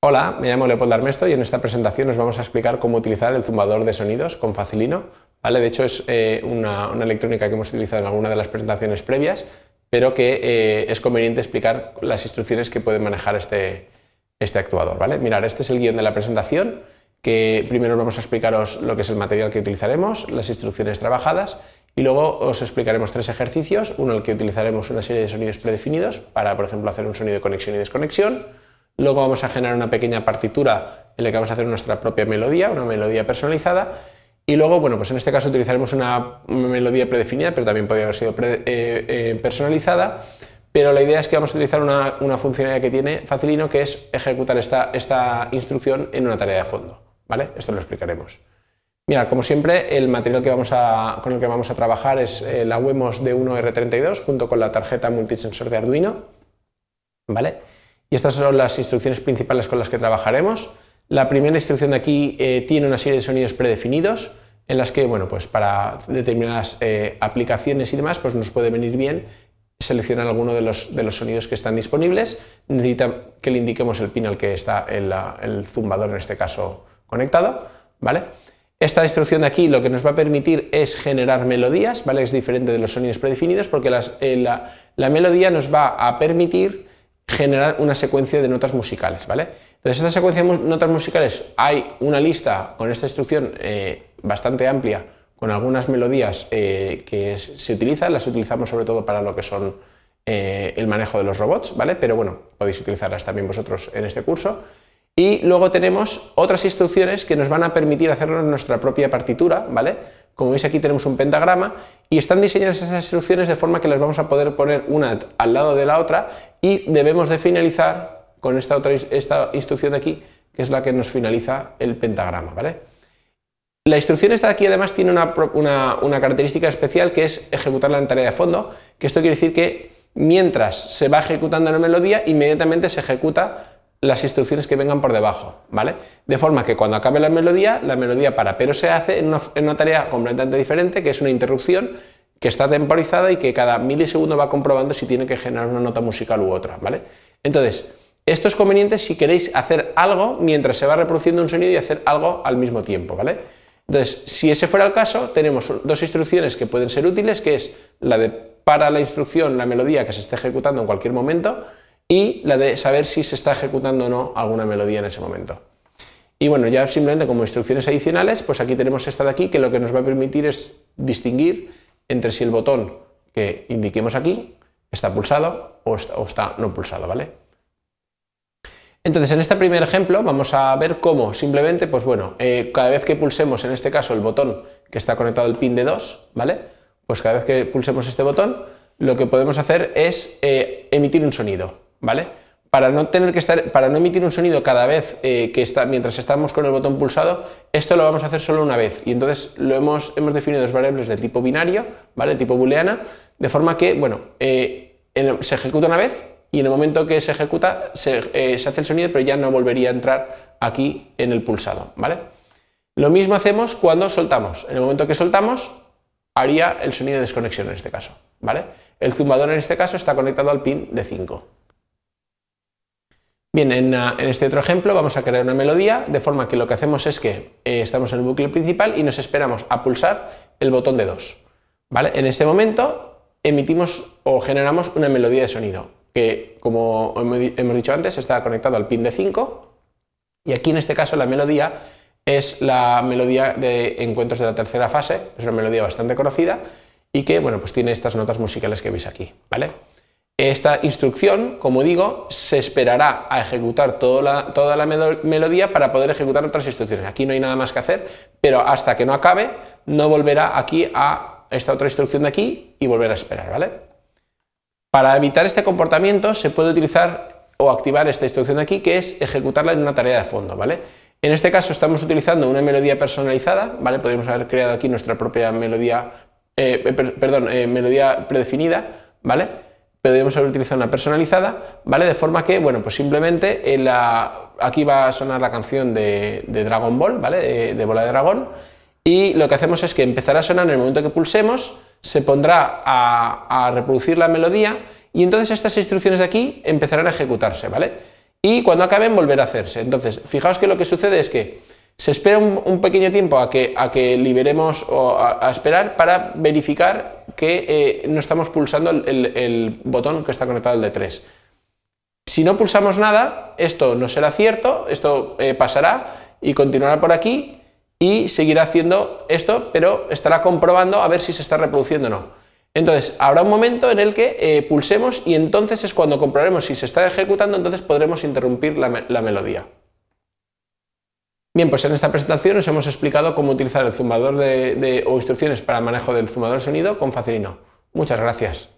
Hola, me llamo Leopoldo Armesto y en esta presentación nos vamos a explicar cómo utilizar el zumbador de sonidos con Facilino. ¿vale? De hecho, es eh, una, electrónica que hemos utilizado en alguna de las presentaciones previas, pero que eh, es conveniente explicar las instrucciones que puede manejar este, este actuador. ¿vale? Mirar, este es el guión de la presentación, que primero vamos a explicaros lo que es el material que utilizaremos, las instrucciones trabajadas, y luego os explicaremos tres ejercicios, uno en el que utilizaremos una serie de sonidos predefinidos para, por ejemplo, hacer un sonido de conexión y desconexión, Luego vamos a generar una pequeña partitura en la que vamos a hacer nuestra propia melodía, una melodía personalizada. Y luego, bueno, pues en este caso utilizaremos una melodía predefinida, pero también podría haber sido eh, eh, personalizada. Pero la idea es que vamos a utilizar una, funcionalidad que tiene Facilino, que es ejecutar esta, esta instrucción en una tarea de fondo. ¿Vale? Esto lo explicaremos. Mira, como siempre, el material que vamos con el que vamos a trabajar es eh, la Wemos D1R32 junto con la tarjeta multisensor de Arduino. ¿Vale? Y estas son las instrucciones principales con las que trabajaremos. La primera instrucción de aquí eh, tiene una serie de sonidos predefinidos en las que, bueno, pues para determinadas eh, aplicaciones y demás, pues nos puede venir bien seleccionar alguno de los, de los sonidos que están disponibles. Necesita que le indiquemos el pin al que está el, zumbador, en este caso, conectado, ¿vale? Esta instrucción de aquí lo que nos va a permitir es generar melodías, ¿vale? Es diferente de los sonidos predefinidos porque eh, la, melodía nos va a permitir generar una secuencia de notas musicales, ¿vale? Entonces, esta secuencia de notas musicales hay una lista con esta instrucción eh, bastante amplia, con algunas melodías eh, que se utilizan, las utilizamos sobre todo para lo que son eh, el manejo de los robots, ¿vale? Pero bueno, podéis utilizarlas también vosotros en este curso. Y luego tenemos otras instrucciones que nos van a permitir hacernos nuestra propia partitura, ¿vale? Como veis aquí tenemos un pentagrama y están diseñadas esas instrucciones de forma que las vamos a poder poner una al lado de la otra y debemos de finalizar con esta, esta instrucción de aquí, que es la que nos finaliza el pentagrama, ¿vale? La instrucción esta de aquí además tiene una, una característica especial que es ejecutarla en tarea de fondo, que esto quiere decir que mientras se va ejecutando la melodía, inmediatamente se ejecuta las instrucciones que vengan por debajo, ¿vale? De forma que cuando acabe la melodía, la melodía para, pero se hace en una, tarea completamente diferente, que es una interrupción que está temporizada y que cada milisegundo va comprobando si tiene que generar una nota musical u otra, ¿vale? Entonces, esto es conveniente si queréis hacer algo mientras se va reproduciendo un sonido y hacer algo al mismo tiempo, ¿vale? Entonces, si ese fuera el caso, tenemos dos instrucciones que pueden ser útiles, que es la de para la instrucción, la melodía que se esté ejecutando en cualquier momento, y la de saber si se está ejecutando o no alguna melodía en ese momento. Y bueno, ya simplemente como instrucciones adicionales, pues aquí tenemos esta de aquí que lo que nos va a permitir es distinguir entre si el botón que indiquemos aquí está pulsado o está, no pulsado, ¿vale? Entonces, en este primer ejemplo vamos a ver cómo simplemente, pues bueno, eh, cada vez que pulsemos en este caso el botón que está conectado al pin de 2, ¿vale? Pues cada vez que pulsemos este botón, lo que podemos hacer es eh, emitir un sonido. ¿vale? Para no tener que estar, para no emitir un sonido cada vez eh, que está, mientras estamos con el botón pulsado, esto lo vamos a hacer solo una vez. Y entonces lo hemos, definido dos variables de tipo binario, ¿vale? Tipo booleana, de forma que, bueno, eh, se ejecuta una vez y en el momento que se ejecuta eh, se, hace el sonido, pero ya no volvería a entrar aquí en el pulsado, ¿vale? Lo mismo hacemos cuando soltamos. En el momento que soltamos, haría el sonido de desconexión en este caso, ¿vale? El zumbador en este caso está conectado al pin de 5. Bien, ah, en, este otro ejemplo vamos a crear una melodía, de forma que lo que hacemos es que eh, estamos en el bucle principal y nos esperamos a pulsar el botón de 2. ¿vale? En ese momento emitimos o generamos una melodía de sonido, que como hemos dicho antes está conectado al pin de 5 y aquí en este caso la melodía es la melodía de encuentros de la tercera fase, es una melodía bastante conocida y que bueno, pues tiene estas notas musicales que veis aquí. ¿vale? Esta instrucción, como digo, se esperará a ejecutar toda la, toda la melodía para poder ejecutar otras instrucciones. Aquí no hay nada más que hacer, pero hasta que no acabe, no volverá aquí a esta otra instrucción de aquí y volverá a esperar, ¿vale? Para evitar este comportamiento se puede utilizar o activar esta instrucción de aquí, que es ejecutarla en una tarea de fondo, ¿vale? En este caso estamos utilizando una melodía personalizada, ¿vale? Podríamos haber creado aquí nuestra propia melodía, eh, perdón, eh, melodía predefinida, ¿vale? podemos haber utilizado una personalizada, ¿vale? De forma que, bueno, pues simplemente la, aquí va a sonar la canción de, Dragon Ball, ¿vale? De, bola de dragón. Y lo que hacemos es que empezará a sonar en el momento que pulsemos, se pondrá a, reproducir la melodía y entonces estas instrucciones de aquí empezarán a ejecutarse, ¿vale? Y cuando acaben volver a hacerse. Entonces, fijaos que lo que sucede es que se espera un, pequeño tiempo a que, a que liberemos o a esperar para verificar que eh, no estamos pulsando el, botón que está conectado al D3. Si no pulsamos nada, esto no será cierto, esto eh, pasará y continuará por aquí y seguirá haciendo esto, pero estará comprobando a ver si se está reproduciendo o no. Entonces, habrá un momento en el que eh, pulsemos y entonces es cuando comprobaremos si se está ejecutando, entonces podremos interrumpir la melodía. Bien, pues en esta presentación os hemos explicado cómo utilizar el zumbador de, o instrucciones para el manejo del zumbador sonido con Facilino. Muchas gracias.